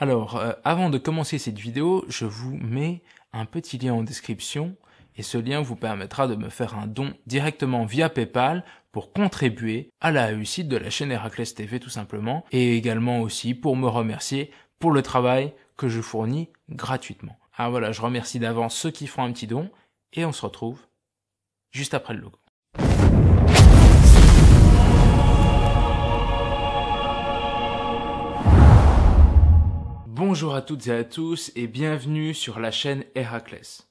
Alors, euh, avant de commencer cette vidéo, je vous mets un petit lien en description et ce lien vous permettra de me faire un don directement via PayPal pour contribuer à la réussite de la chaîne Heracles TV tout simplement et également aussi pour me remercier pour le travail que je fournis gratuitement. Ah voilà, je remercie d'avance ceux qui feront un petit don et on se retrouve juste après le logo. Bonjour à toutes et à tous et bienvenue sur la chaîne Héraclès,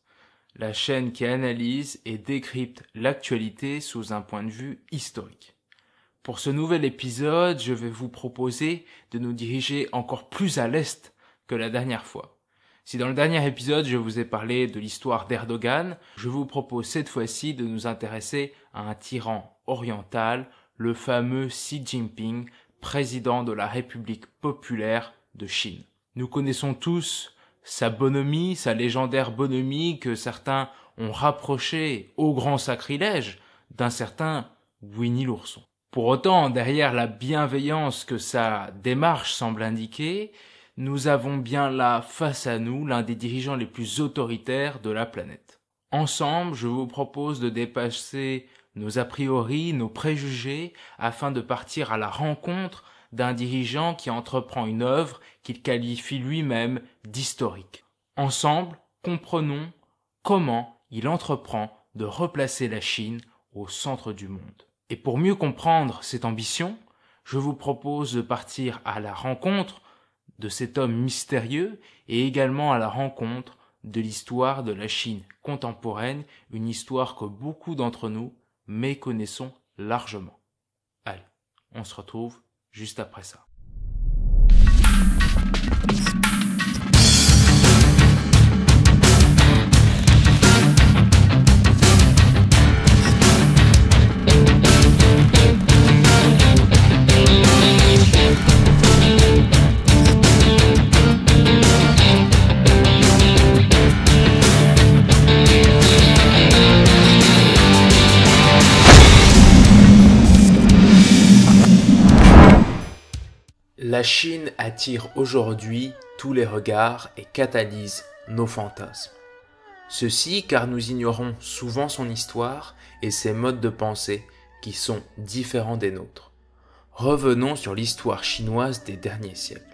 la chaîne qui analyse et décrypte l'actualité sous un point de vue historique. Pour ce nouvel épisode, je vais vous proposer de nous diriger encore plus à l'est que la dernière fois. Si dans le dernier épisode je vous ai parlé de l'histoire d'Erdogan, je vous propose cette fois-ci de nous intéresser à un tyran oriental, le fameux Xi Jinping, président de la République populaire de Chine. Nous connaissons tous sa bonhomie, sa légendaire bonhomie que certains ont rapprochée au grand sacrilège d'un certain Winnie l'ourson. Pour autant, derrière la bienveillance que sa démarche semble indiquer, nous avons bien là face à nous l'un des dirigeants les plus autoritaires de la planète. Ensemble, je vous propose de dépasser nos a priori, nos préjugés, afin de partir à la rencontre d'un dirigeant qui entreprend une œuvre qu'il qualifie lui-même d'historique. Ensemble, comprenons comment il entreprend de replacer la Chine au centre du monde. Et pour mieux comprendre cette ambition, je vous propose de partir à la rencontre de cet homme mystérieux et également à la rencontre de l'histoire de la Chine contemporaine, une histoire que beaucoup d'entre nous méconnaissons largement. Allez, on se retrouve juste après ça. La Chine attire aujourd'hui tous les regards et catalyse nos fantasmes. Ceci car nous ignorons souvent son histoire et ses modes de pensée qui sont différents des nôtres. Revenons sur l'histoire chinoise des derniers siècles.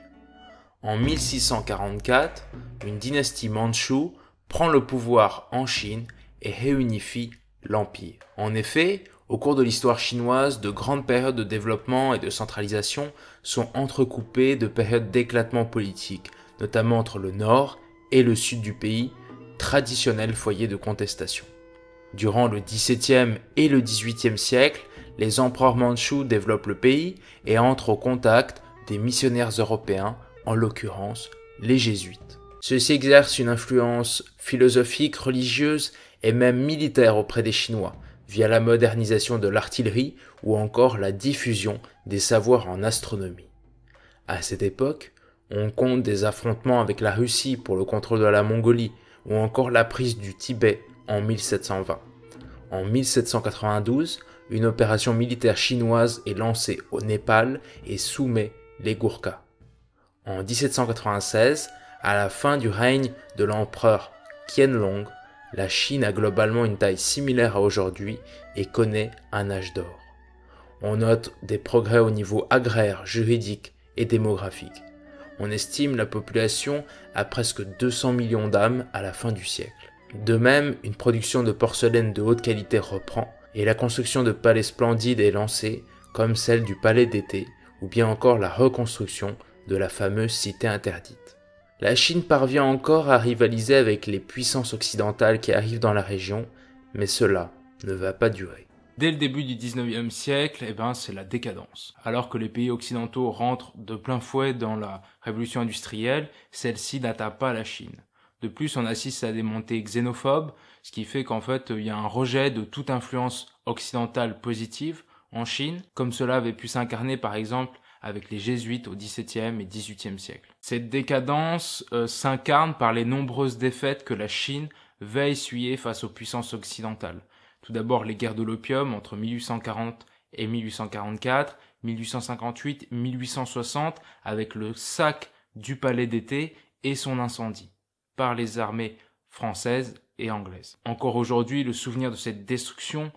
En 1644, une dynastie manchoue prend le pouvoir en Chine et réunifie l'empire. En effet, au cours de l'histoire chinoise, de grandes périodes de développement et de centralisation sont entrecoupées de périodes d'éclatement politique, notamment entre le nord et le sud du pays, traditionnels foyer de contestation. Durant le XVIIe et le XVIIIe siècle, les empereurs mandchous développent le pays et entrent au contact des missionnaires européens, en l'occurrence les jésuites. Ceux-ci exercent une influence philosophique, religieuse et même militaire auprès des Chinois, via la modernisation de l'artillerie ou encore la diffusion des savoirs en astronomie. À cette époque, on compte des affrontements avec la Russie pour le contrôle de la Mongolie ou encore la prise du Tibet en 1720. En 1792, une opération militaire chinoise est lancée au Népal et soumet les Gurkhas. En 1796, à la fin du règne de l'empereur Qianlong, la Chine a globalement une taille similaire à aujourd'hui et connaît un âge d'or. On note des progrès au niveau agraire, juridique et démographique. On estime la population à presque 200 millions d'âmes à la fin du siècle. De même, une production de porcelaine de haute qualité reprend et la construction de palais splendides est lancée, comme celle du palais d'été ou bien encore la reconstruction de la fameuse cité interdite la Chine parvient encore à rivaliser avec les puissances occidentales qui arrivent dans la région, mais cela ne va pas durer. Dès le début du 19e siècle, eh ben, c'est la décadence. Alors que les pays occidentaux rentrent de plein fouet dans la révolution industrielle, celle-ci n'atteint pas la Chine. De plus, on assiste à des montées xénophobes, ce qui fait qu'en fait, il y a un rejet de toute influence occidentale positive en Chine, comme cela avait pu s'incarner par exemple avec les jésuites au XVIIe et XVIIIe siècle. Cette décadence euh, s'incarne par les nombreuses défaites que la Chine va essuyer face aux puissances occidentales. Tout d'abord les guerres de l'opium entre 1840 et 1844, 1858, 1860, avec le sac du palais d'été et son incendie par les armées françaises et anglaises. Encore aujourd'hui, le souvenir de cette destruction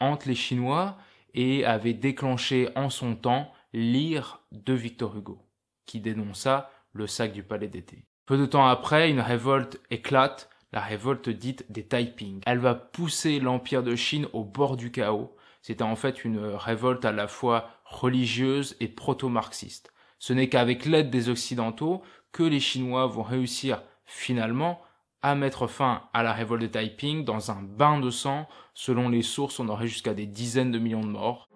hante les Chinois et avait déclenché en son temps Lire de Victor Hugo, qui dénonça le sac du palais d'été. Peu de temps après, une révolte éclate, la révolte dite des Taiping. Elle va pousser l'Empire de Chine au bord du chaos. C'était en fait une révolte à la fois religieuse et proto-marxiste. Ce n'est qu'avec l'aide des Occidentaux que les Chinois vont réussir finalement à mettre fin à la révolte des Taiping dans un bain de sang. Selon les sources, on aurait jusqu'à des dizaines de millions de morts.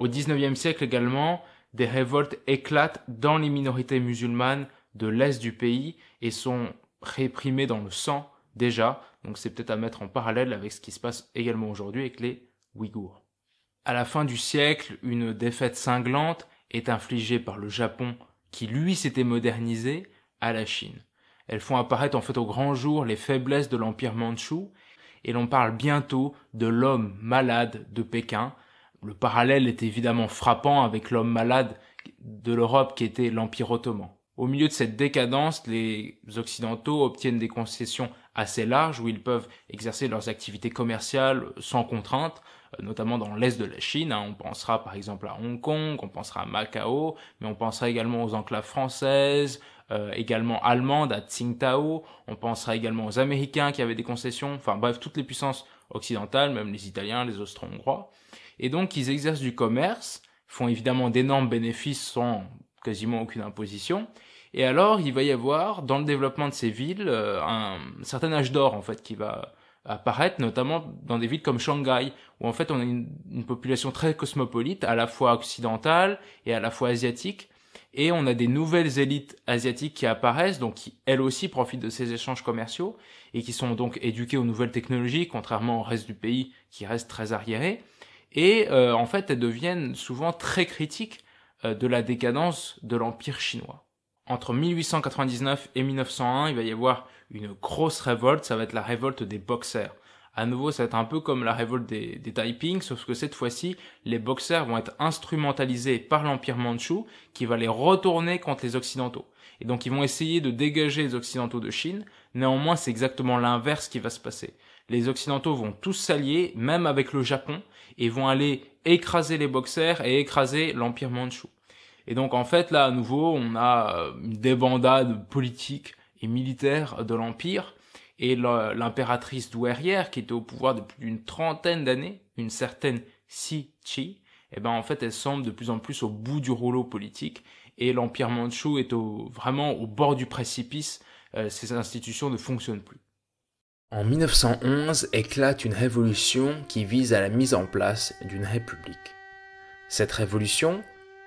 Au XIXe siècle également, des révoltes éclatent dans les minorités musulmanes de l'est du pays et sont réprimées dans le sang déjà, donc c'est peut-être à mettre en parallèle avec ce qui se passe également aujourd'hui avec les Ouïghours. À la fin du siècle, une défaite cinglante est infligée par le Japon qui lui s'était modernisé à la Chine. Elles font apparaître en fait au grand jour les faiblesses de l'empire mandchou et l'on parle bientôt de l'homme malade de Pékin le parallèle est évidemment frappant avec l'homme malade de l'Europe qui était l'Empire ottoman. Au milieu de cette décadence, les Occidentaux obtiennent des concessions assez larges où ils peuvent exercer leurs activités commerciales sans contrainte, euh, notamment dans l'est de la Chine. Hein. On pensera par exemple à Hong Kong, on pensera à Macao, mais on pensera également aux enclaves françaises, euh, également allemandes, à Tsingtao, on pensera également aux Américains qui avaient des concessions, enfin bref, toutes les puissances occidentales, même les Italiens, les Austro-Hongrois. Et donc, ils exercent du commerce, font évidemment d'énormes bénéfices sans quasiment aucune imposition. Et alors, il va y avoir, dans le développement de ces villes, euh, un certain âge d'or, en fait, qui va apparaître, notamment dans des villes comme Shanghai, où en fait on a une, une population très cosmopolite, à la fois occidentale et à la fois asiatique et on a des nouvelles élites asiatiques qui apparaissent, donc qui elles aussi profitent de ces échanges commerciaux et qui sont donc éduquées aux nouvelles technologies, contrairement au reste du pays qui reste très arriéré et euh, en fait elles deviennent souvent très critiques euh, de la décadence de l'Empire chinois. Entre 1899 et 1901, il va y avoir une grosse révolte, ça va être la révolte des boxers. À nouveau, ça va être un peu comme la révolte des, Taiping, sauf que cette fois-ci, les boxers vont être instrumentalisés par l'Empire mandchou qui va les retourner contre les Occidentaux. Et donc ils vont essayer de dégager les Occidentaux de Chine, néanmoins c'est exactement l'inverse qui va se passer les Occidentaux vont tous s'allier, même avec le Japon, et vont aller écraser les boxers et écraser l'Empire mandchou. Et donc en fait là à nouveau on a une euh, débandade politique et militaire de l'Empire et l'impératrice douairière qui était au pouvoir depuis une trentaine d'années, une certaine Si Chi, eh ben en fait elle semble de plus en plus au bout du rouleau politique et l'Empire Manchu est vraiment au bord du précipice, euh, ses ces institutions ne fonctionnent plus. En 1911 éclate une révolution qui vise à la mise en place d'une république. Cette révolution,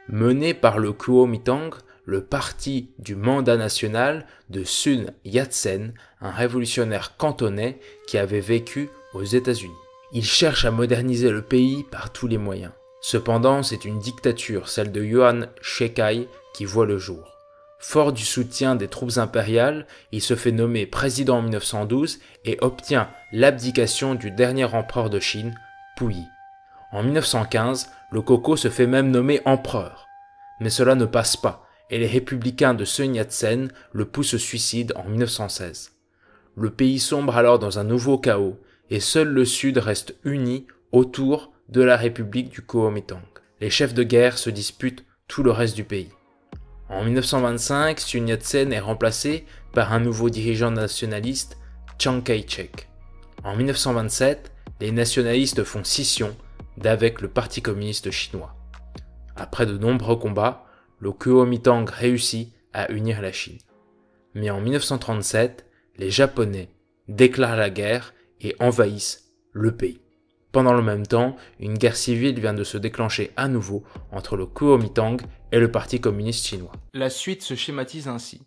menée par le Kuomintang, le parti du mandat national de Sun Yat-sen, un révolutionnaire cantonais qui avait vécu aux États-Unis. Il cherche à moderniser le pays par tous les moyens. Cependant, c'est une dictature, celle de Yuan Shekai, qui voit le jour. Fort du soutien des troupes impériales, il se fait nommer président en 1912 et obtient l'abdication du dernier empereur de Chine, Puyi. En 1915, le Coco se fait même nommer empereur. Mais cela ne passe pas et les républicains de Sun Yat-sen le poussent au suicide en 1916. Le pays sombre alors dans un nouveau chaos et seul le sud reste uni autour de la République du Kuomintang. Les chefs de guerre se disputent tout le reste du pays. En 1925, Sun Yat-sen est remplacé par un nouveau dirigeant nationaliste, Chiang Kai-shek. En 1927, les nationalistes font scission d'avec le Parti communiste chinois. Après de nombreux combats, le Kuomintang réussit à unir la Chine. Mais en 1937, les Japonais déclarent la guerre et envahissent le pays. Pendant le même temps, une guerre civile vient de se déclencher à nouveau entre le Kuomintang et le Parti communiste chinois. La suite se schématise ainsi.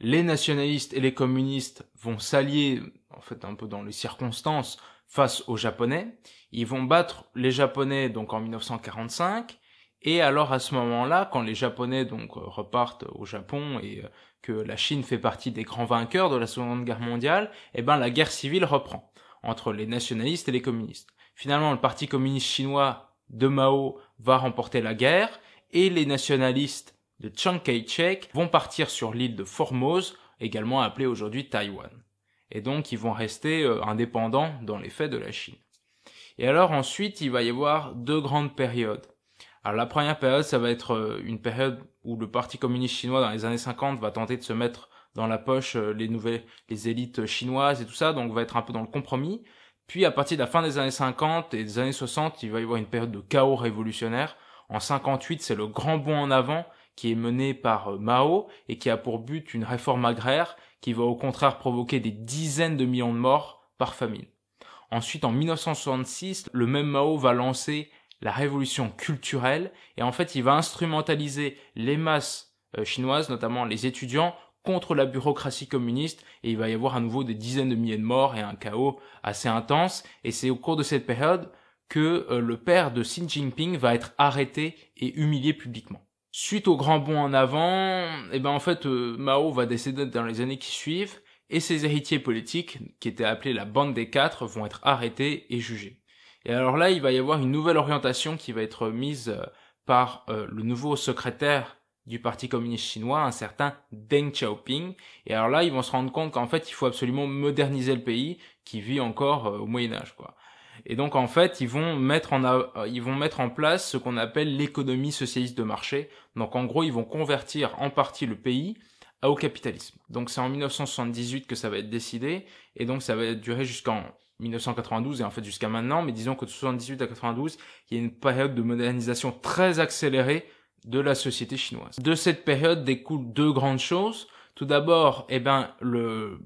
Les nationalistes et les communistes vont s'allier, en fait un peu dans les circonstances, face aux Japonais. Ils vont battre les Japonais donc en 1945. Et alors à ce moment-là, quand les Japonais donc repartent au Japon et euh, que la Chine fait partie des grands vainqueurs de la Seconde Guerre mondiale, eh ben la guerre civile reprend entre les nationalistes et les communistes. Finalement, le Parti communiste chinois de Mao va remporter la guerre et les nationalistes de Chiang Kai-shek vont partir sur l'île de Formose, également appelée aujourd'hui Taïwan. Et donc ils vont rester euh, indépendants dans les faits de la Chine. Et alors ensuite, il va y avoir deux grandes périodes. Alors la première période, ça va être euh, une période où le Parti communiste chinois dans les années 50 va tenter de se mettre dans la poche euh, les nouvelles les élites chinoises et tout ça, donc va être un peu dans le compromis. Puis à partir de la fin des années 50 et des années 60, il va y avoir une période de chaos révolutionnaire. En 58, c'est le grand bond en avant qui est mené par euh, Mao et qui a pour but une réforme agraire qui va au contraire provoquer des dizaines de millions de morts par famine. Ensuite, en 1966, le même Mao va lancer la révolution culturelle et en fait, il va instrumentaliser les masses euh, chinoises, notamment les étudiants, contre la bureaucratie communiste et il va y avoir à nouveau des dizaines de milliers de morts et un chaos assez intense. Et c'est au cours de cette période que euh, le père de Xi Jinping va être arrêté et humilié publiquement. Suite au grand bond en avant, et eh ben en fait euh, Mao va décéder dans les années qui suivent et ses héritiers politiques, qui étaient appelés la bande des quatre, vont être arrêtés et jugés. Et alors là, il va y avoir une nouvelle orientation qui va être mise euh, par le nouveau secrétaire du Parti communiste chinois, un certain Deng Xiaoping. Et alors là, ils vont se rendre compte qu'en fait, il faut absolument moderniser le pays qui vit encore euh, au Moyen Âge, quoi. Et donc en fait, ils vont mettre en euh, ils vont mettre en place ce qu'on appelle l'économie socialiste de marché. Donc en gros, ils vont convertir en partie le pays au capitalisme. Donc c'est en 1978 que ça va être décidé et donc ça va durer jusqu'en 1992 et en fait jusqu'à maintenant, mais disons que de 78 à 92, il y a une période de modernisation très accélérée de la société chinoise. De cette période découlent deux grandes choses. Tout d'abord, eh ben, le,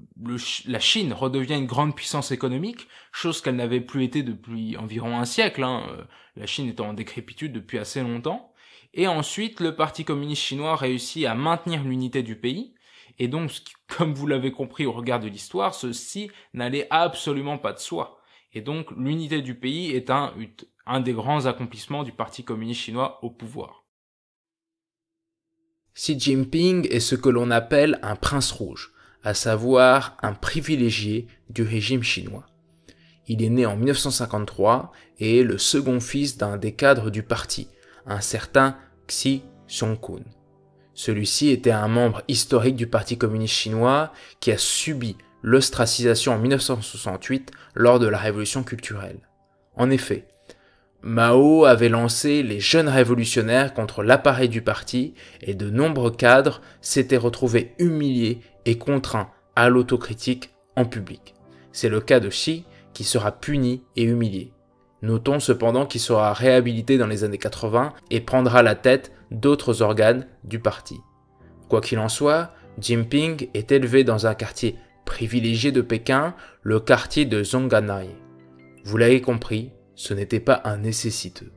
la Chine redevient une grande puissance économique, chose qu'elle n'avait plus été depuis environ un siècle, hein. euh, la Chine étant en décrépitude depuis assez longtemps. Et ensuite, le Parti communiste chinois réussit à maintenir l'unité du pays, et donc, comme vous l'avez compris au regard de l'histoire, ceci n'allait absolument pas de soi. Et donc, l'unité du pays est un, un des grands accomplissements du Parti communiste chinois au pouvoir. Xi Jinping est ce que l'on appelle un prince rouge, à savoir un privilégié du régime chinois. Il est né en 1953 et est le second fils d'un des cadres du parti, un certain Xi Xiongkun. Celui-ci était un membre historique du Parti communiste chinois qui a subi l'ostracisation en 1968 lors de la révolution culturelle. En effet, Mao avait lancé les jeunes révolutionnaires contre l'appareil du parti et de nombreux cadres s'étaient retrouvés humiliés et contraints à l'autocritique en public. C'est le cas de Xi qui sera puni et humilié. Notons cependant qu'il sera réhabilité dans les années 80 et prendra la tête d'autres organes du parti. Quoi qu'il en soit, Jinping est élevé dans un quartier privilégié de Pékin, le quartier de Zhongnanhai. Vous l'avez compris, ce n'était pas un nécessiteux.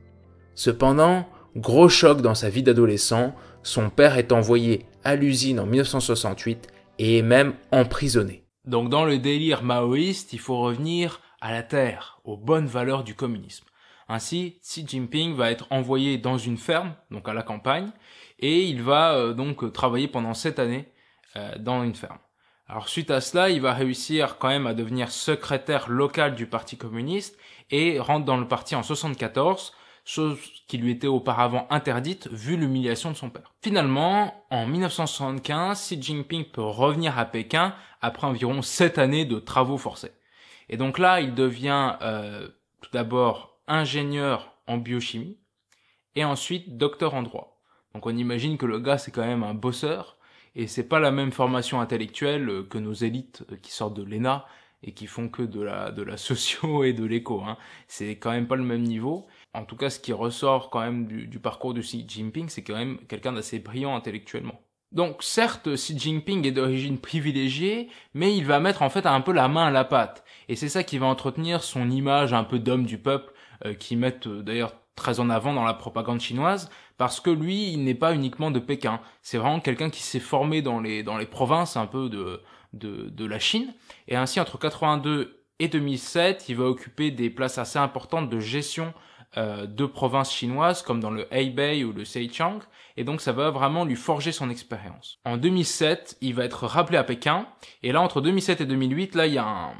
Cependant, gros choc dans sa vie d'adolescent, son père est envoyé à l'usine en 1968 et est même emprisonné. Donc dans le délire maoïste, il faut revenir à la terre, aux bonnes valeurs du communisme. Ainsi, Xi Jinping va être envoyé dans une ferme, donc à la campagne, et il va euh, donc travailler pendant sept années euh, dans une ferme. Alors suite à cela, il va réussir quand même à devenir secrétaire local du Parti communiste et rentre dans le parti en 74, chose qui lui était auparavant interdite vu l'humiliation de son père. Finalement, en 1975, Xi Jinping peut revenir à Pékin après environ 7 années de travaux forcés. Et donc là, il devient euh, tout d'abord ingénieur en biochimie et ensuite docteur en droit. Donc on imagine que le gars c'est quand même un bosseur et c'est pas la même formation intellectuelle euh, que nos élites euh, qui sortent de l'ENA et qui font que de la de la socio et de l'éco. Hein. C'est quand même pas le même niveau. En tout cas, ce qui ressort quand même du, parcours de Xi Jinping, c'est quand même quelqu'un d'assez brillant intellectuellement. Donc certes, Xi Jinping est d'origine privilégiée, mais il va mettre en fait un peu la main à la pâte. Et c'est ça qui va entretenir son image un peu d'homme du peuple, euh, qui met d'ailleurs très en avant dans la propagande chinoise parce que lui, il n'est pas uniquement de Pékin. C'est vraiment quelqu'un qui s'est formé dans les, dans les provinces un peu de, de, de la Chine. Et ainsi, entre 82 et 2007, il va occuper des places assez importantes de gestion euh, de provinces chinoises comme dans le Hebei ou le Seichang et donc ça va vraiment lui forger son expérience. En 2007, il va être rappelé à Pékin et là entre 2007 et 2008, là il y a un,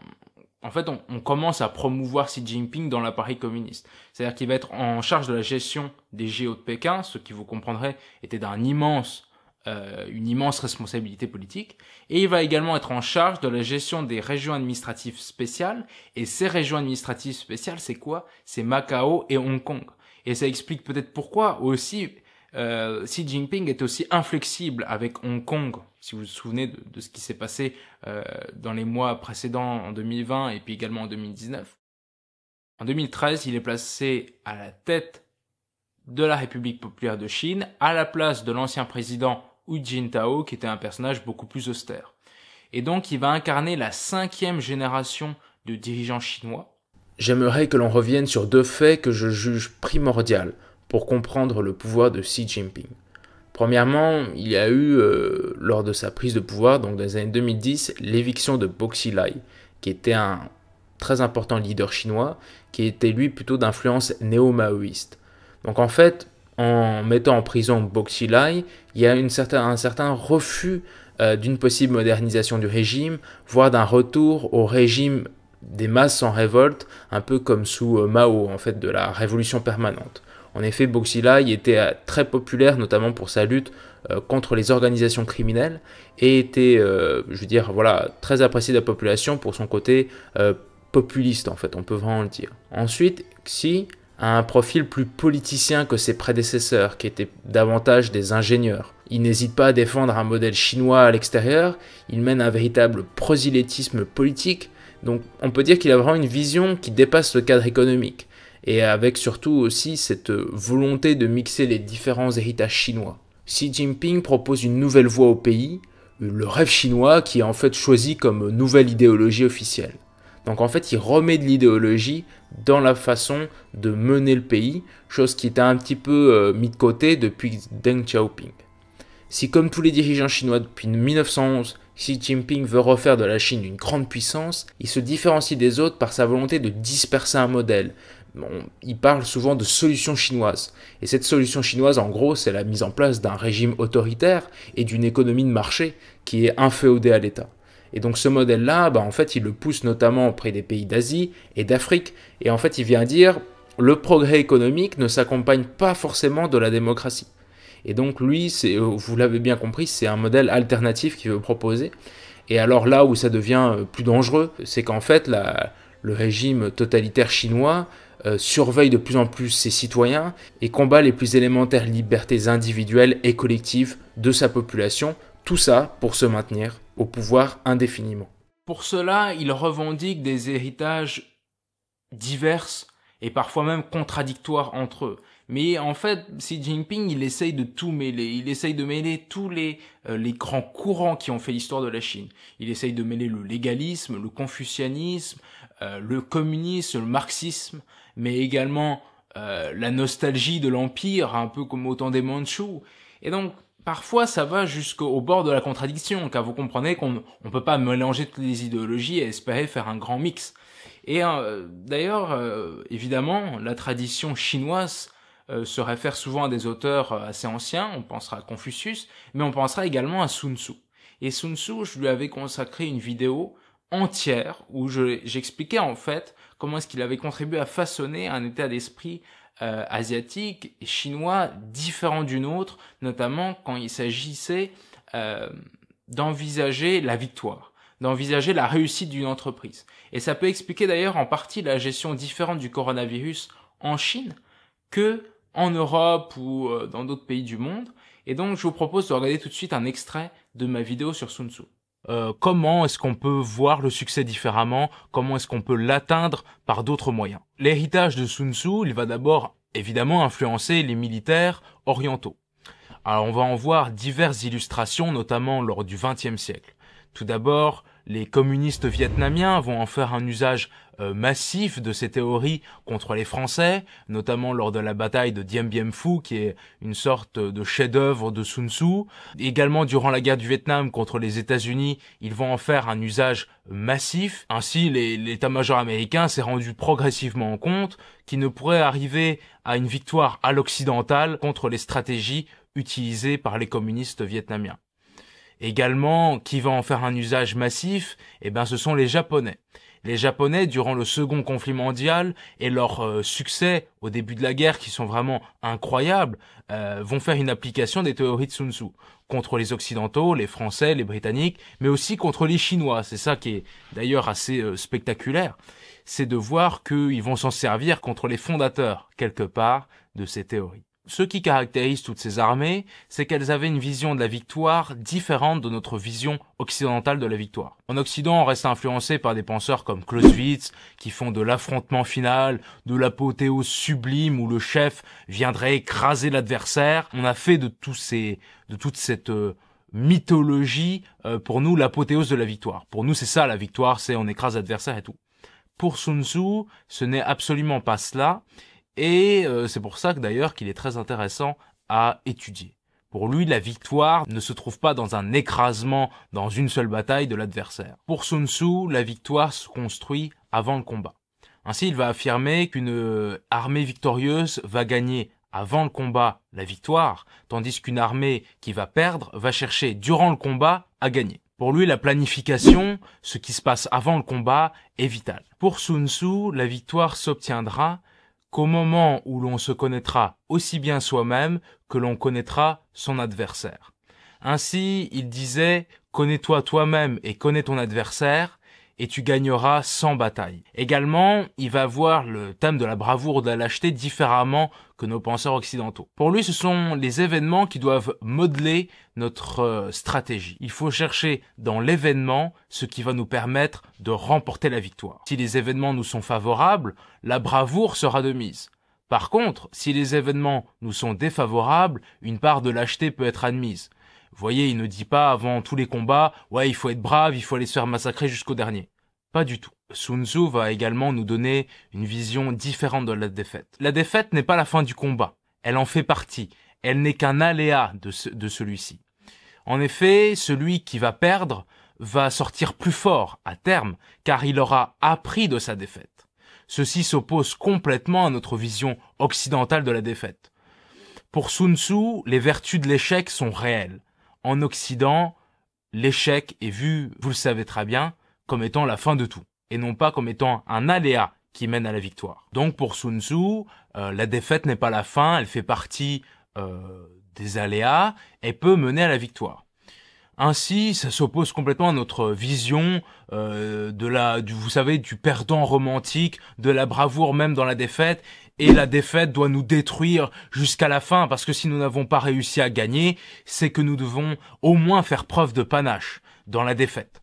en fait, on, commence à promouvoir Xi Jinping dans l'appareil communiste. C'est-à-dire qu'il va être en charge de la gestion des JO de Pékin, ce qui, vous comprendrez, était d'un immense, euh, une immense responsabilité politique. Et il va également être en charge de la gestion des régions administratives spéciales. Et ces régions administratives spéciales, c'est quoi C'est Macao et Hong Kong. Et ça explique peut-être pourquoi aussi euh, Xi Jinping est aussi inflexible avec Hong Kong si vous vous souvenez de, ce qui s'est passé euh, dans les mois précédents en 2020 et puis également en 2019. En 2013, il est placé à la tête de la République populaire de Chine, à la place de l'ancien président Hu Jintao, qui était un personnage beaucoup plus austère. Et donc, il va incarner la cinquième génération de dirigeants chinois. J'aimerais que l'on revienne sur deux faits que je juge primordiaux pour comprendre le pouvoir de Xi Jinping. Premièrement, il y a eu, euh, lors de sa prise de pouvoir, donc dans les années 2010, l'éviction de Bo Xilai, qui était un très important leader chinois, qui était lui plutôt d'influence néo-maoïste. Donc en fait, en mettant en prison Bo Xilai, il y a une certaine un certain refus euh, d'une possible modernisation du régime, voire d'un retour au régime des masses en révolte, un peu comme sous euh, Mao, en fait, de la révolution permanente. En effet, Xilai était euh, très populaire, notamment pour sa lutte euh, contre les organisations criminelles, et était, euh, je veux dire, voilà, très apprécié de la population pour son côté populiste, en fait, on peut vraiment le dire. Ensuite, Xi a un profil plus politicien que ses prédécesseurs, qui étaient davantage des ingénieurs. Il n'hésite pas à défendre un modèle chinois à l'extérieur, il mène un véritable prosélytisme politique, donc on peut dire qu'il a vraiment une vision qui dépasse le cadre économique et avec surtout aussi cette volonté de mixer les différents héritages chinois. Xi Jinping propose une nouvelle voie au pays, le rêve chinois qui est en fait choisi comme nouvelle idéologie officielle. Donc en fait, il remet de l'idéologie dans la façon de mener le pays, chose qui était un petit peu mis euh, mise de côté depuis Deng Xiaoping. Si comme tous les dirigeants chinois depuis 1911, Xi Jinping veut refaire de la Chine une grande puissance, il se différencie des autres par sa volonté de disperser un modèle, il parle souvent de solution chinoise. Et cette solution chinoise, en gros, c'est la mise en place d'un régime autoritaire et d'une économie de marché qui est inféodée à l'État. Et donc ce modèle-là, bah, en fait, il le pousse notamment auprès des pays d'Asie et d'Afrique. Et en fait, il vient dire, le progrès économique ne s'accompagne pas forcément de la démocratie. Et donc lui, euh, vous l'avez bien compris, c'est un modèle alternatif qu'il veut proposer. Et alors là où ça devient euh, plus dangereux, c'est qu'en fait, le régime totalitaire chinois euh, surveille de plus en plus ses citoyens et combat les plus élémentaires libertés individuelles et collectives de sa population, tout ça pour se maintenir au pouvoir indéfiniment. Pour cela, il revendique des héritages divers et parfois même contradictoires entre eux. Mais en fait, Xi Jinping, il essaye de tout mêler. Il essaye de mêler tous les, euh, grands courants qui ont fait l'histoire de la Chine. Il essaye de mêler le légalisme, le confucianisme, euh, le communisme, le marxisme, mais également euh, la nostalgie de l'Empire, un peu comme autant des Manchus. Et donc, parfois, ça va jusqu'au bord de la contradiction, car vous comprenez qu'on ne peut pas mélanger toutes les idéologies et espérer faire un grand mix. Et euh, d'ailleurs, euh, évidemment, la tradition chinoise se réfère souvent à des auteurs assez anciens, on pensera à Confucius, mais on pensera également à Sun Tzu. Et Sun Tzu, je lui avais consacré une vidéo entière où j'expliquais en fait comment est-ce qu'il avait contribué à façonner un état d'esprit euh, asiatique et chinois différent d'une autre, notamment quand il s'agissait euh, d'envisager la victoire, d'envisager la réussite d'une entreprise. Et ça peut expliquer d'ailleurs en partie la gestion différente du coronavirus en Chine que en Europe ou euh, dans d'autres pays du monde. Et donc je vous propose de regarder tout de suite un extrait de ma vidéo sur Sun Tzu. Euh, comment est-ce qu'on peut voir le succès différemment, comment est-ce qu'on peut l'atteindre par d'autres moyens. L'héritage de Sun Tzu, il va d'abord évidemment influencer les militaires orientaux. Alors on va en voir diverses illustrations, notamment lors du XXe siècle. Tout d'abord, les communistes vietnamiens vont en faire un usage euh, massif de ces théories contre les Français, notamment lors de la bataille de Diem Bien Phu, qui est une sorte de chef-d'œuvre de Sun Tzu. Également durant la guerre du Vietnam contre les États-Unis, ils vont en faire un usage massif. Ainsi, l'état-major américain s'est rendu progressivement en compte qu'il ne pourrait arriver à une victoire à l'occidental contre les stratégies utilisées par les communistes vietnamiens. Également, qui va en faire un usage massif Eh ben, ce sont les Japonais. Les Japonais, durant le second conflit mondial et leur euh, succès au début de la guerre, qui sont vraiment incroyables, euh, vont faire une application des théories de Sun Tzu contre les Occidentaux, les Français, les Britanniques, mais aussi contre les Chinois. C'est ça qui est d'ailleurs assez euh, spectaculaire. C'est de voir qu'ils vont s'en servir contre les fondateurs, quelque part, de ces théories. Ce qui caractérise toutes ces armées, c'est qu'elles avaient une vision de la victoire différente de notre vision occidentale de la victoire. En Occident, on reste influencé par des penseurs comme Clausewitz, qui font de l'affrontement final, de l'apothéose sublime où le chef viendrait écraser l'adversaire. On a fait de tous ces, de toute cette euh, mythologie, euh, pour nous, l'apothéose de la victoire. Pour nous, c'est ça la victoire, c'est on écrase l'adversaire et tout. Pour Sun Tzu, ce n'est absolument pas cela. Et euh, c'est pour ça que d'ailleurs qu'il est très intéressant à étudier. Pour lui, la victoire ne se trouve pas dans un écrasement, dans une seule bataille de l'adversaire. Pour Sun Tzu, la victoire se construit avant le combat. Ainsi, il va affirmer qu'une euh, armée victorieuse va gagner avant le combat la victoire, tandis qu'une armée qui va perdre va chercher durant le combat à gagner. Pour lui, la planification, ce qui se passe avant le combat, est vital. Pour Sun Tzu, la victoire s'obtiendra qu'au moment où l'on se connaîtra aussi bien soi-même que l'on connaîtra son adversaire. Ainsi, il disait, connais-toi toi-même et connais ton adversaire, et tu gagneras sans bataille. Également, il va voir le thème de la bravoure ou de la lâcheté différemment que nos penseurs occidentaux. Pour lui, ce sont les événements qui doivent modeler notre euh, stratégie. Il faut chercher dans l'événement ce qui va nous permettre de remporter la victoire. Si les événements nous sont favorables, la bravoure sera de mise. Par contre, si les événements nous sont défavorables, une part de lâcheté peut être admise. voyez, il ne dit pas avant tous les combats, ouais, il faut être brave, il faut aller se faire massacrer jusqu'au dernier. Pas du tout. Sun Tzu va également nous donner une vision différente de la défaite. La défaite n'est pas la fin du combat, elle en fait partie, elle n'est qu'un aléa de, celui-ci. En effet, celui qui va perdre va sortir plus fort à terme, car il aura appris de sa défaite. Ceci s'oppose complètement à notre vision occidentale de la défaite. Pour Sun Tzu, les vertus de l'échec sont réelles. En Occident, l'échec est vu, vous le savez très bien, comme étant la fin de tout et non pas comme étant un aléa qui mène à la victoire. Donc pour Sun Tzu, euh, la défaite n'est pas la fin, elle fait partie euh, des aléas et peut mener à la victoire. Ainsi, ça s'oppose complètement à notre vision euh, de la, du, vous savez, du perdant romantique, de la bravoure même dans la défaite. Et la défaite doit nous détruire jusqu'à la fin, parce que si nous n'avons pas réussi à gagner, c'est que nous devons au moins faire preuve de panache dans la défaite.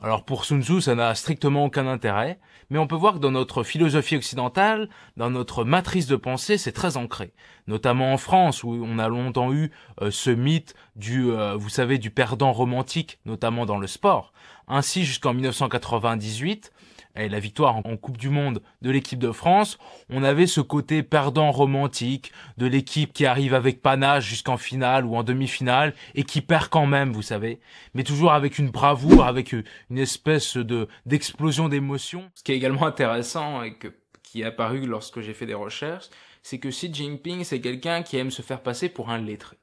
Alors pour Sun Tzu, ça n'a strictement aucun intérêt, mais on peut voir que dans notre philosophie occidentale, dans notre matrice de pensée, c'est très ancré. Notamment en France, où on a longtemps eu euh, ce mythe du, euh, vous savez, du perdant romantique, notamment dans le sport. Ainsi, jusqu'en 1998, et eh, la victoire en Coupe du Monde de l'équipe de France, on avait ce côté perdant romantique de l'équipe qui arrive avec panache jusqu'en finale ou en demi-finale et qui perd quand même, vous savez, mais toujours avec une bravoure, avec euh, une espèce de d'explosion d'émotion. Ce qui est également intéressant et qui est apparu lorsque j'ai fait des recherches, c'est que Xi Jinping, c'est quelqu'un qui aime se faire passer pour un lettré.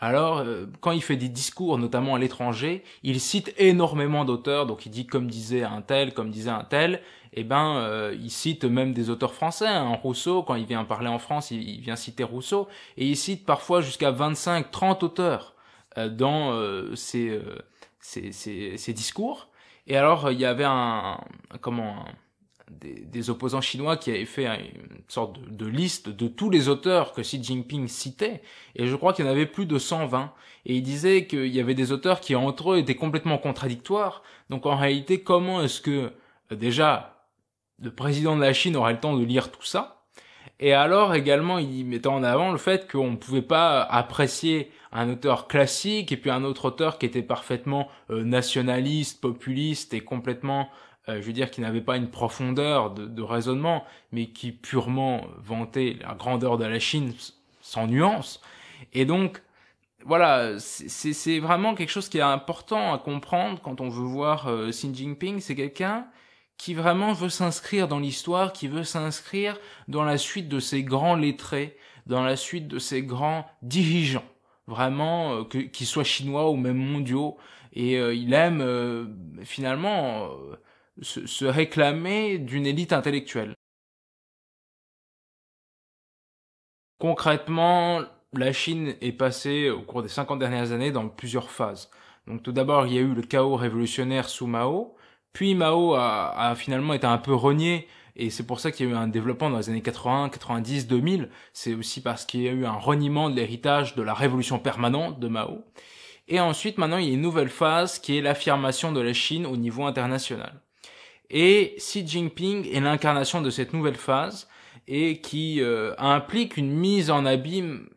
Alors, euh, quand il fait des discours, notamment à l'étranger, il cite énormément d'auteurs, donc il dit comme disait un tel, comme disait un tel, et eh ben, euh, il cite même des auteurs français, hein, Rousseau, quand il vient parler en France, il, vient citer Rousseau, et il cite parfois jusqu'à 25, 30 auteurs euh, dans ses, discours. Et alors, il y avait un, comment, un, des, opposants chinois qui avaient fait une sorte de, liste de tous les auteurs que Xi Jinping citait, et je crois qu'il y en avait plus de 120, et il disait qu'il y avait des auteurs qui entre eux étaient complètement contradictoires, donc en réalité comment est-ce que euh, déjà le président de la Chine aurait le temps de lire tout ça Et alors également il mettait en avant le fait qu'on ne pouvait pas apprécier un auteur classique et puis un autre auteur qui était parfaitement euh, nationaliste, populiste et complètement euh, je veux dire, qui n'avait pas une profondeur de, de, raisonnement, mais qui purement vantait la grandeur de la Chine sans nuance. Et donc, voilà, c'est vraiment quelque chose qui est important à comprendre quand on veut voir euh, Xi Jinping. C'est quelqu'un qui vraiment veut s'inscrire dans l'histoire, qui veut s'inscrire dans la suite de ses grands lettrés, dans la suite de ses grands dirigeants, vraiment, euh, qu'ils soient chinois ou même mondiaux. Et euh, il aime finalement se, réclamer d'une élite intellectuelle. Concrètement, la Chine est passée au cours des 50 dernières années dans plusieurs phases. Donc tout d'abord, il y a eu le chaos révolutionnaire sous Mao, puis Mao a, a finalement été un peu renié et c'est pour ça qu'il y a eu un développement dans les années 80, 90, 2000. C'est aussi parce qu'il y a eu un reniement de l'héritage de la révolution permanente de Mao. Et ensuite, maintenant, il y a une nouvelle phase qui est l'affirmation de la Chine au niveau international. Et Xi Jinping est l'incarnation de cette nouvelle phase et qui euh, implique une mise en abîme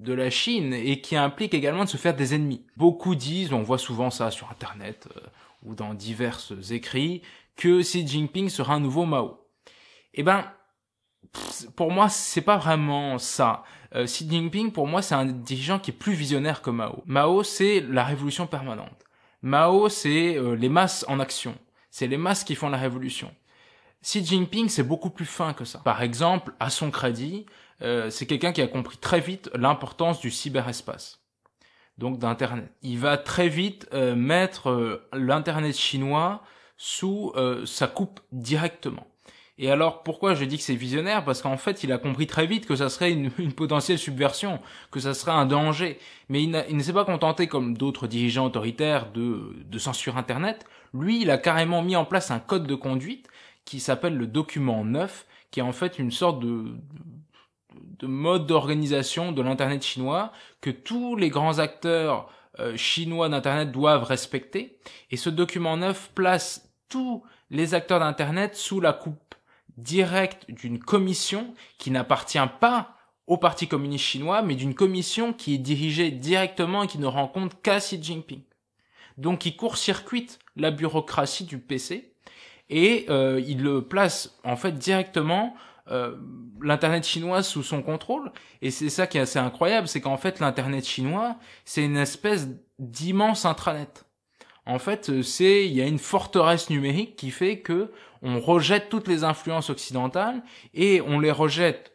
de la Chine et qui implique également de se faire des ennemis. Beaucoup disent, on voit souvent ça sur Internet euh, ou dans divers écrits, que Xi Jinping sera un nouveau Mao. Eh ben, pour moi, c'est pas vraiment ça. Euh, Xi Jinping, pour moi, c'est un dirigeant qui est plus visionnaire que Mao. Mao, c'est la révolution permanente. Mao, c'est les masses en action. C'est les masses qui font la révolution. Xi Jinping, c'est beaucoup plus fin que ça. Par exemple, à son crédit, euh, c'est quelqu'un qui a compris très vite l'importance du cyberespace, donc d'Internet. Il va très vite euh, mettre euh, l'Internet chinois sous sa coupe directement. Et alors pourquoi je dis que c'est visionnaire Parce qu'en fait, il a compris très vite que ça serait une, une potentielle subversion, que ça serait un danger. Mais il, il ne s'est pas contenté, comme d'autres dirigeants autoritaires, de, de censure Internet. Lui, il a carrément mis en place un code de conduite qui s'appelle le document 9, qui est en fait une sorte de, de mode d'organisation de l'Internet chinois que tous les grands acteurs euh, chinois d'Internet doivent respecter. Et ce document 9 place tous les acteurs d'Internet sous la coupe direct d'une commission qui n'appartient pas au Parti communiste chinois, mais d'une commission qui est dirigée directement et qui ne rend compte qu'à Xi Jinping. Donc il court-circuite la bureaucratie du PC et euh, il le place en fait directement euh, l'internet chinois sous son contrôle et c'est ça qui est assez incroyable c'est qu'en fait l'internet chinois c'est une espèce d'immense intranet en fait, euh, c'est il y a une forteresse numérique qui fait que on rejette toutes les influences occidentales et on les rejette.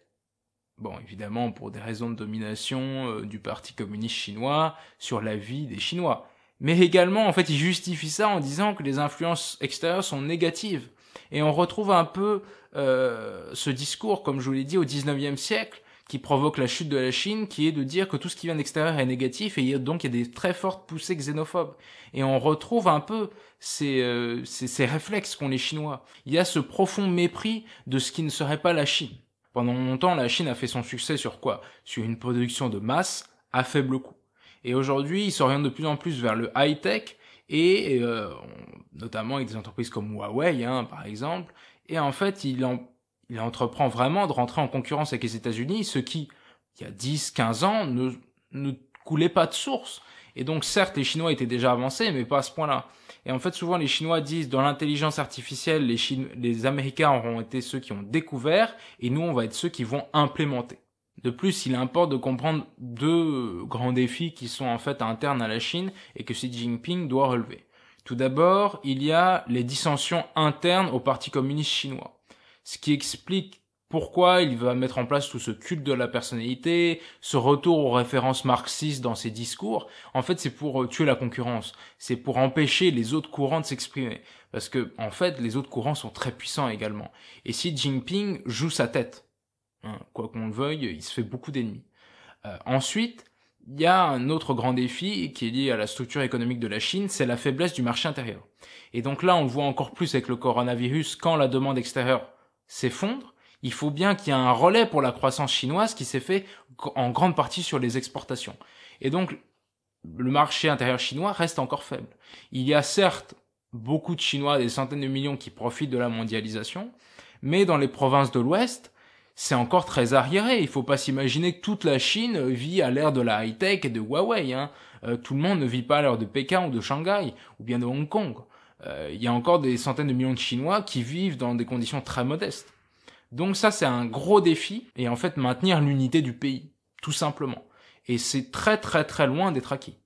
Bon, évidemment, pour des raisons de domination euh, du Parti communiste chinois sur la vie des Chinois. Mais également, en fait, il justifie ça en disant que les influences extérieures sont négatives. Et on retrouve un peu euh, ce discours, comme je vous l'ai dit, au 19 siècle, qui provoque la chute de la Chine, qui est de dire que tout ce qui vient d'extérieur est négatif et donc il y a des très fortes poussées xénophobes. Et on retrouve un peu euh, ces, ces, réflexes qu'ont les Chinois. Il y a ce profond mépris de ce qui ne serait pas la Chine. Pendant longtemps, la Chine a fait son succès sur quoi Sur une production de masse à faible coût. Et aujourd'hui, il s'oriente de plus en plus vers le high-tech, et euh, notamment avec des entreprises comme Huawei, hein, par exemple. Et en fait, il en il entreprend vraiment de rentrer en concurrence avec les États-Unis, ce qui, il y a 10, 15 ans, ne, ne coulait pas de source. Et donc, certes, les Chinois étaient déjà avancés, mais pas à ce point-là. Et en fait, souvent, les Chinois disent, dans l'intelligence artificielle, les, les Américains auront été ceux qui ont découvert, et nous, on va être ceux qui vont implémenter. De plus, il importe de comprendre deux grands défis qui sont en fait internes à la Chine et que Xi Jinping doit relever. Tout d'abord, il y a les dissensions internes au Parti communiste chinois ce qui explique pourquoi il va mettre en place tout ce culte de la personnalité, ce retour aux références marxistes dans ses discours. En fait, c'est pour euh, tuer la concurrence, c'est pour empêcher les autres courants de s'exprimer. Parce que, en fait, les autres courants sont très puissants également. Et si Jinping joue sa tête, hein, quoi qu'on le veuille, il se fait beaucoup d'ennemis. Euh, ensuite, il y a un autre grand défi qui est lié à la structure économique de la Chine, c'est la faiblesse du marché intérieur. Et donc là, on voit encore plus avec le coronavirus, quand la demande extérieure s'effondre, il faut bien qu'il y ait un relais pour la croissance chinoise qui s'est fait en grande partie sur les exportations. Et donc, le marché intérieur chinois reste encore faible. Il y a certes beaucoup de Chinois, des centaines de millions qui profitent de la mondialisation, mais dans les provinces de l'Ouest, c'est encore très arriéré. Il faut pas s'imaginer que toute la Chine vit à l'ère de la high-tech et de Huawei. Hein. Euh, tout le monde ne vit pas à l'ère de Pékin ou de Shanghai, ou bien de Hong Kong. Euh, il y a encore des centaines de millions de Chinois qui vivent dans des conditions très modestes. Donc ça, c'est un gros défi, et en fait maintenir l'unité du pays, tout simplement. Et c'est très très très loin d'être acquis.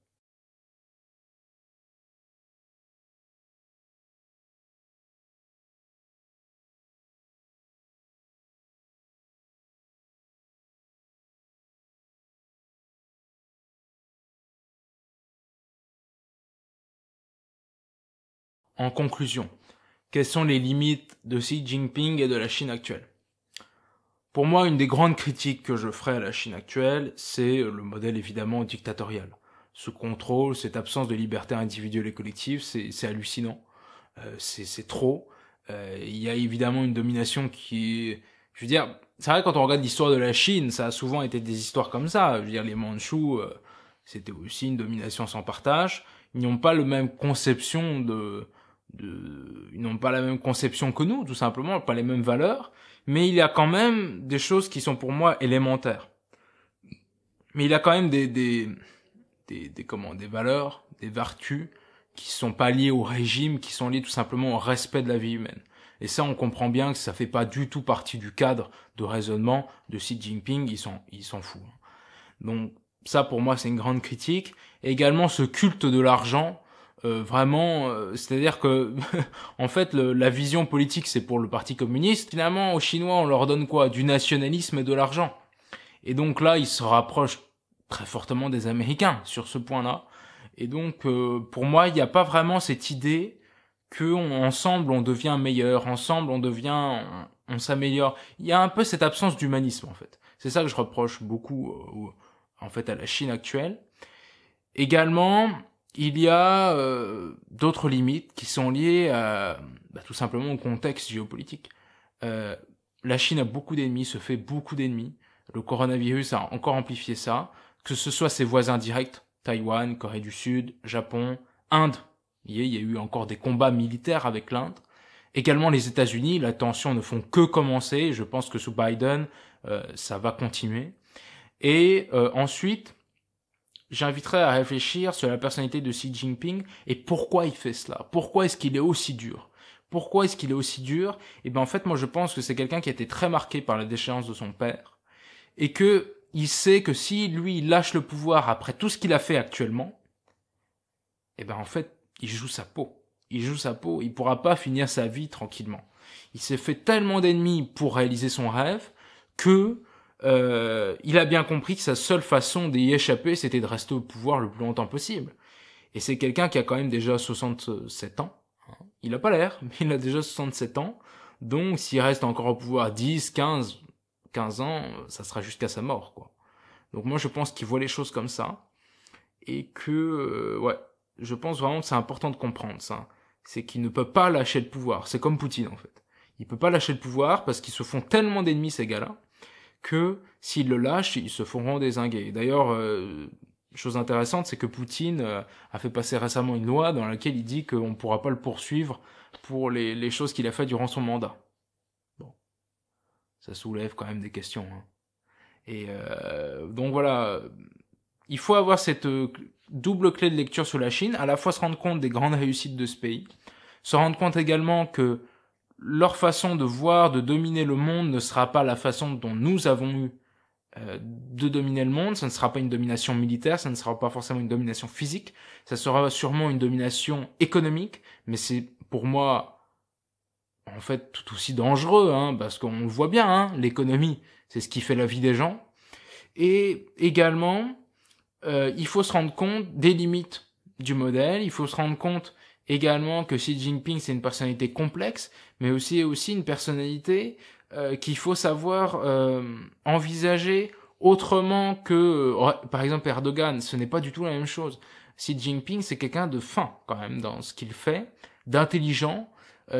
En conclusion, quelles sont les limites de Xi Jinping et de la Chine actuelle Pour moi, une des grandes critiques que je ferai à la Chine actuelle, c'est le modèle évidemment dictatorial. Ce contrôle, cette absence de liberté individuelle et collective, c'est hallucinant, euh, c'est trop. Euh, il y a évidemment une domination qui Je veux dire, c'est vrai quand on regarde l'histoire de la Chine, ça a souvent été des histoires comme ça. Je veux dire, les Manchus, euh, c'était aussi une domination sans partage. Ils n'ont pas la même conception de, ils n'ont pas la même conception que nous, tout simplement, pas les mêmes valeurs, mais il y a quand même des choses qui sont pour moi élémentaires. Mais il y a quand même des, des, des, comment, des valeurs, des vertus qui sont pas liées au régime, qui sont liées tout simplement au respect de la vie humaine. Et ça, on comprend bien que ça fait pas du tout partie du cadre de raisonnement de Xi Jinping, Ils s'en, ils s'en fout. Donc, ça pour moi c'est une grande critique. Et également ce culte de l'argent euh, vraiment, euh, c'est-à-dire que en fait le, la vision politique c'est pour le Parti communiste. Finalement, aux Chinois on leur donne quoi Du nationalisme et de l'argent. Et donc là, ils se rapprochent très fortement des Américains sur ce point-là. Et donc euh, pour moi, il n'y a pas vraiment cette idée que on, ensemble on devient meilleur, ensemble on devient, on, on s'améliore. Il y a un peu cette absence d'humanisme en fait. C'est ça que je reproche beaucoup en fait à la Chine actuelle. Également, il y a euh, d'autres limites qui sont liées à, bah, tout simplement au contexte géopolitique. Euh, la Chine a beaucoup d'ennemis, se fait beaucoup d'ennemis. Le coronavirus a encore amplifié ça, que ce soit ses voisins directs, Taïwan, Corée du Sud, Japon, Inde. Il y a eu encore des combats militaires avec l'Inde. Également les États-Unis, la tension ne font que commencer. Je pense que sous Biden, euh, ça va continuer. Et euh, ensuite, j'inviterais à réfléchir sur la personnalité de Xi Jinping et pourquoi il fait cela. Pourquoi est-ce qu'il est aussi dur Pourquoi est-ce qu'il est aussi dur Et eh ben en fait, moi je pense que c'est quelqu'un qui a été très marqué par la déchéance de son père et que il sait que si lui lâche le pouvoir après tout ce qu'il a fait actuellement, et eh ben en fait, il joue sa peau. Il joue sa peau, il pourra pas finir sa vie tranquillement. Il s'est fait tellement d'ennemis pour réaliser son rêve que euh, il a bien compris que sa seule façon d'y échapper, c'était de rester au pouvoir le plus longtemps possible. Et c'est quelqu'un qui a quand même déjà 67 ans. Il n'a pas l'air, mais il a déjà 67 ans. Donc s'il reste encore au pouvoir 10, 15, 15 ans, ça sera jusqu'à sa mort, quoi. Donc moi je pense qu'il voit les choses comme ça. Et que, euh, ouais, je pense vraiment que c'est important de comprendre ça. C'est qu'il ne peut pas lâcher le pouvoir. C'est comme Poutine en fait. Il peut pas lâcher le pouvoir parce qu'ils se font tellement d'ennemis ces gars-là que s'ils le lâchent, ils se feront désinguer. D'ailleurs, euh, chose intéressante, c'est que Poutine euh, a fait passer récemment une loi dans laquelle il dit qu'on ne pourra pas le poursuivre pour les, les choses qu'il a fait durant son mandat. Bon, ça soulève quand même des questions. Hein. Et euh, donc voilà, il faut avoir cette euh, double clé de lecture sur la Chine, à la fois se rendre compte des grandes réussites de ce pays, se rendre compte également que leur façon de voir, de dominer le monde ne sera pas la façon dont nous avons eu euh, de dominer le monde, ça ne sera pas une domination militaire, ça ne sera pas forcément une domination physique, ça sera sûrement une domination économique, mais c'est pour moi en fait tout aussi dangereux, hein, parce qu'on le voit bien, hein, l'économie, c'est ce qui fait la vie des gens. Et également, euh, il faut se rendre compte des limites du modèle, il faut se rendre compte également que Xi Jinping c'est une personnalité complexe, mais aussi aussi une personnalité euh, qu'il faut savoir euh, envisager autrement que euh, par exemple Erdogan, ce n'est pas du tout la même chose. Xi Jinping c'est quelqu'un de fin quand même dans ce qu'il fait, d'intelligent,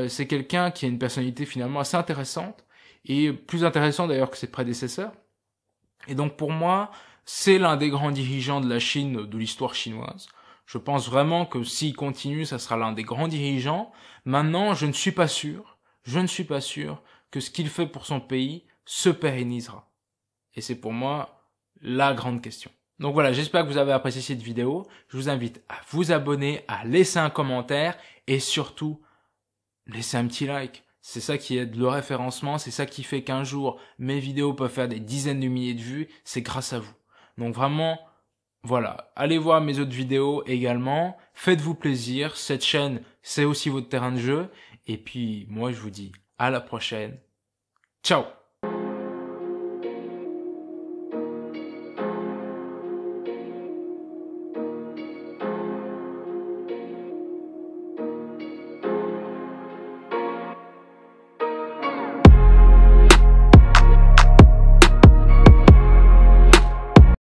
c'est quelqu'un qui a une personnalité finalement assez intéressante et plus intéressante, d'ailleurs que ses prédécesseurs. Et donc pour moi, c'est l'un des grands dirigeants de la Chine de l'histoire chinoise. Je pense vraiment que s'il continue, ça sera l'un des grands dirigeants. Maintenant, je ne suis pas sûr, je ne suis pas sûr que ce qu'il fait pour son pays se pérennisera. Et c'est pour moi la grande question. Donc voilà, j'espère que vous avez apprécié cette vidéo. Je vous invite à vous abonner, à laisser un commentaire et surtout, laisser un petit like. C'est ça qui aide le référencement, c'est ça qui fait qu'un jour mes vidéos peuvent faire des dizaines de milliers de vues, c'est grâce à vous. Donc vraiment, voilà, allez voir mes autres vidéos également, faites-vous plaisir, cette chaîne c'est aussi votre terrain de jeu, et puis moi je vous dis à la prochaine, ciao